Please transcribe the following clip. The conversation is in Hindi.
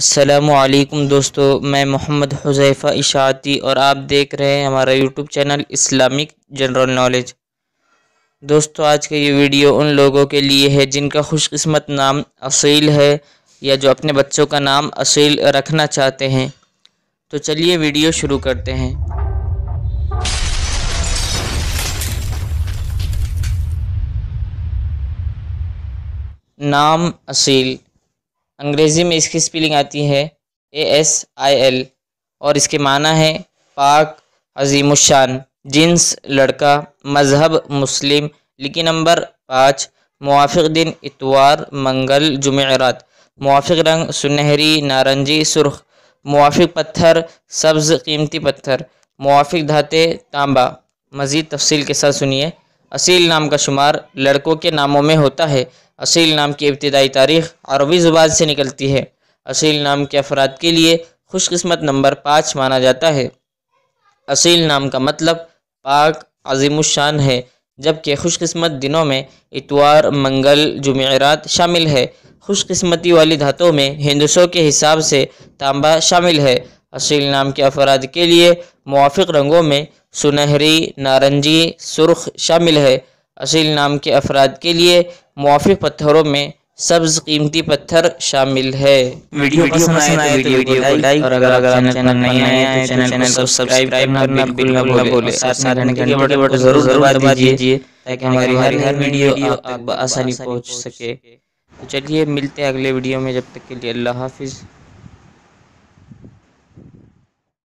असलकुम दोस्तों मैं मोहम्मद हुजैफ़ा इशाती और आप देख रहे हैं हमारा YouTube channel Islamic general knowledge दोस्तों आज का ये वीडियो उन लोगों के लिए है जिनका खुशकस्मत नाम असील है या जो अपने बच्चों का नाम असील रखना चाहते हैं तो चलिए वीडियो शुरू करते हैं नाम असील अंग्रेज़ी में इसकी स्पेलिंग आती है ए एस आई एल और इसके माना है पाक अजीमशान जिन्स लड़का मजहब मुस्लिम लिखी नंबर पाँच मुआफ़ दिन इतवार मंगल जुमेरात मुआफ़ रंग सुनहरी नारंगी सुरख मुआफ़ पत्थर सब्ज़ कीमती पत्थर मुआफ़ धाते तांबा मज़ीद तफसील के साथ सुनिए असील नाम का शुमार लड़कों के नामों में होता है असील नाम की इब्तदाई तारीख अरबी ज़ुबान से निकलती है असील नाम के अफराद के लिए खुशकस्मत नंबर पाँच माना जाता है असील नाम का मतलब पाक शान है जबकि खुशकस्मत दिनों में इतवार मंगल जुमेरात शामिल है खुशकस्मती वाली धातों में हिंदुसों के हिसाब से तांबा शामिल है असील नाम के अफराद के लिए मुआफ़ रंगों में सुनहरी नारंगी सुरख शामिल है असील नाम के अफराद के लिए मुआफ़ पत्थरों में सब्ज कीमती पत्थर शामिल है वीडियो तो पसंद आए तो वीडियो को लाइक और अगर अगर चैनल आए तो तो चैनल को सब्सक्राइब करना बिल्कुल ना भूलें साथ साथ घंटे के बटन जरूर दबा दीजिए ताकि हमारी हर हर वीडियो आप आसानी पहुंच सके तो चलिए मिलते हैं अगले वीडियो में जब तक के लिए अल्लाह हाफिज़